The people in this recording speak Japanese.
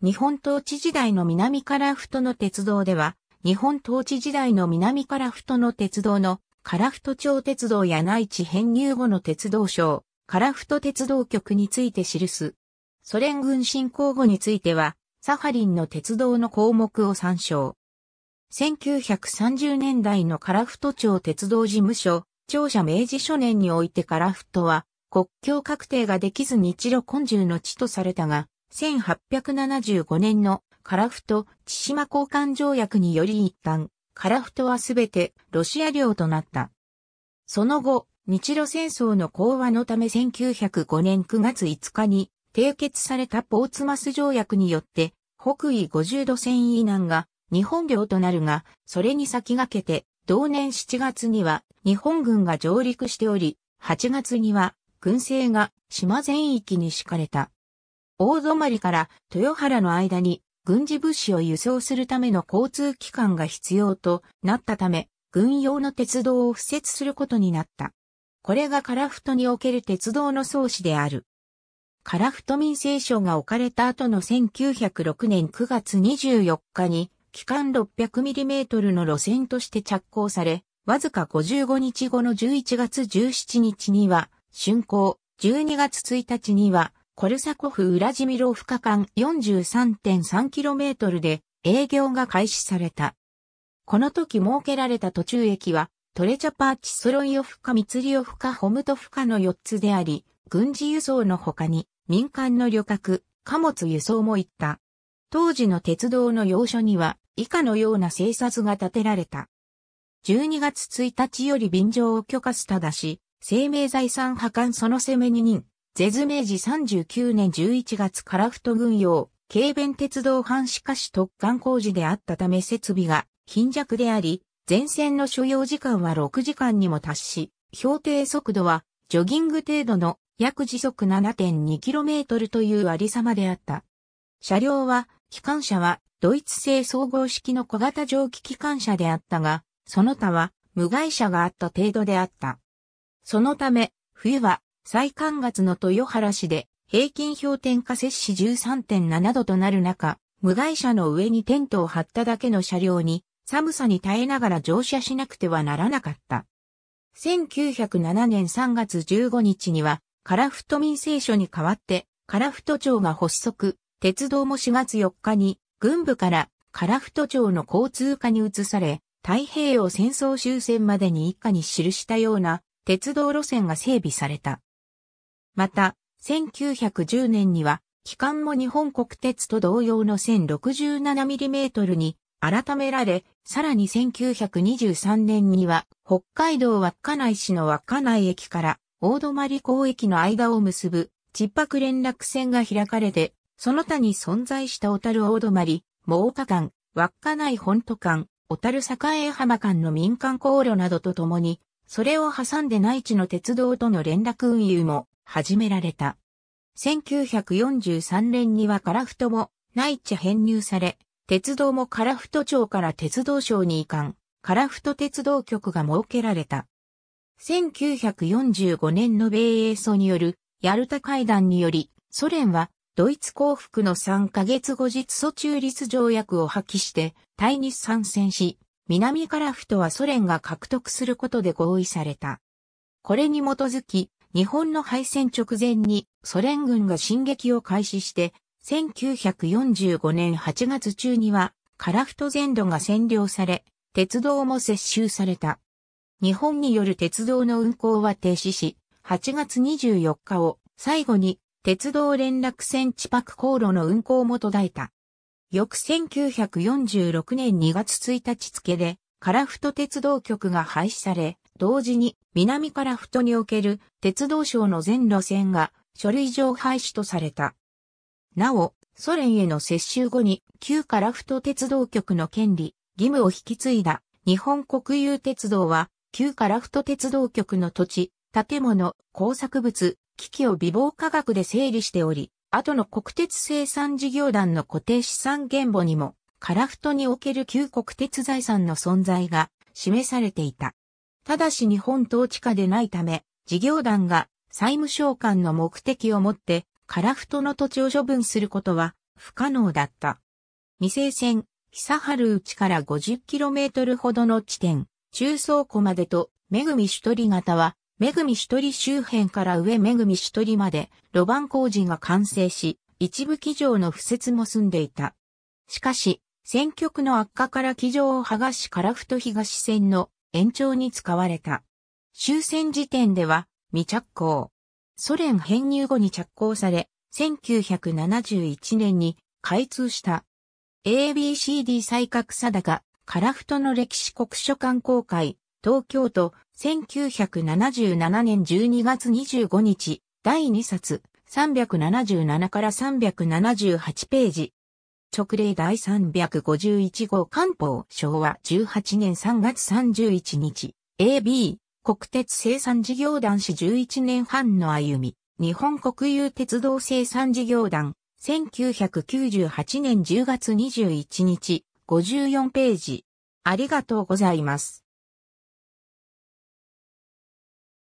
日本統治時代の南フ太の鉄道では、日本統治時代の南フ太の鉄道の、フ太町鉄道や内地編入後の鉄道省、フ太鉄道局について記す。ソ連軍侵攻後については、サハリンの鉄道の項目を参照。1930年代の樺太町鉄道事務所、庁舎明治初年において樺太は、国境確定ができず日露根中の地とされたが、1875年のカラフト・千島交換条約により一旦、カラフトはすべてロシア領となった。その後、日露戦争の講和のため1905年9月5日に締結されたポーツマス条約によって、北緯50度線以南が日本領となるが、それに先駆けて、同年7月には日本軍が上陸しており、8月には軍勢が島全域に敷かれた。大りから豊原の間に軍事物資を輸送するための交通機関が必要となったため、軍用の鉄道を敷設することになった。これがカラフトにおける鉄道の創始である。カラフト民政省が置かれた後の1906年9月24日に、機関 600mm の路線として着工され、わずか55日後の11月17日には、竣工、12月1日には、コルサコフ・ウラジミロフカ間 43.3km で営業が開始された。この時設けられた途中駅は、トレチャパーチソロイオフカ・ミツリオフカ・ホムトフカの4つであり、軍事輸送の他に民間の旅客、貨物輸送も行った。当時の鉄道の要所には以下のような生策が建てられた。12月1日より便乗を許可すただし、生命財産破綻その攻めに任、ゼズ明治39年11月カラフト軍用、軽便鉄道半しかし特貫工事であったため設備が貧弱であり、前線の所要時間は6時間にも達し、標定速度はジョギング程度の約時速 7.2km というありさまであった。車両は、機関車はドイツ製総合式の小型蒸気機関車であったが、その他は無害車があった程度であった。そのため、冬は最寒月の豊原市で平均氷点下摂氏13.7度となる中、無害車の上にテントを張っただけの車両に寒さに耐えながら乗車しなくてはならなかった。1907年3月15日には、カラフト民生所に代わって、カラフト町が発足、鉄道も4月4日に、軍部からカラフト町の交通課に移され、太平洋戦争終戦までに一家に記したような鉄道路線が整備された。また、1910年には、機関も日本国鉄と同様の 1067mm に改められ、さらに1923年には、北海道稚内市の稚内駅から大泊港駅の間を結ぶ、千白連絡船が開かれて、その他に存在した小樽大泊、毛岡間、稚内本都間、小樽栄浜間の民間航路などとともに、それを挟んで内地の鉄道との連絡運輸も始められた。1943年には樺太も内地編入され、鉄道も樺太町から鉄道省に移管、樺太鉄道局が設けられた。1945年の米英ソによるヤルタ会談により、ソ連はドイツ降伏の3ヶ月後日ソ中立条約を破棄して対日参戦し、南樺太はソ連が獲得することで合意された。これに基づき、日本の敗戦直前にソ連軍が進撃を開始して、1945年8月中には、カラフト全土が占領され、鉄道も接収された。日本による鉄道の運行は停止し、8月24日を最後に鉄道連絡線、地泊航路の運行も途絶えた。翌1946年2月1日付で、カラフト鉄道局が廃止され、同時に南からとにおける鉄道省の全路線が書類上廃止とされた。なお、ソ連への接収後に旧樺太鉄道局の権利、義務を引き継いだ日本国有鉄道は旧樺太鉄道局の土地、建物、工作物、機器を微望価格で整理しており、後の国鉄生産事業団の固定資産原簿にも、樺太における旧国鉄財産の存在が示されていた。ただし日本統治下でないため、事業団が債務償還の目的をもって、カラフトの土地を処分することは不可能だった。未成線、久春内から 50km ほどの地点、中層庫までと、めぐみ一人型は、めぐみ一人周辺から上めぐみ一人まで、路盤工事が完成し、一部機場の付設も済んでいた。しかし、選挙区の悪化から機場を剥がしカラフト東線の延長に使われた。終戦時点では未着工。ソ連編入後に着工され、1971年に開通した ABCD 再格差が、カラフトの歴史国書館公開、東京都、1977年12月25日、第2冊、377から378ページ、直令第351号官報昭和18年3月31日、AB、国鉄生産事業団史11年半の歩み、日本国有鉄道生産事業団、1998年10月21日、54ページ。ありがとうございます。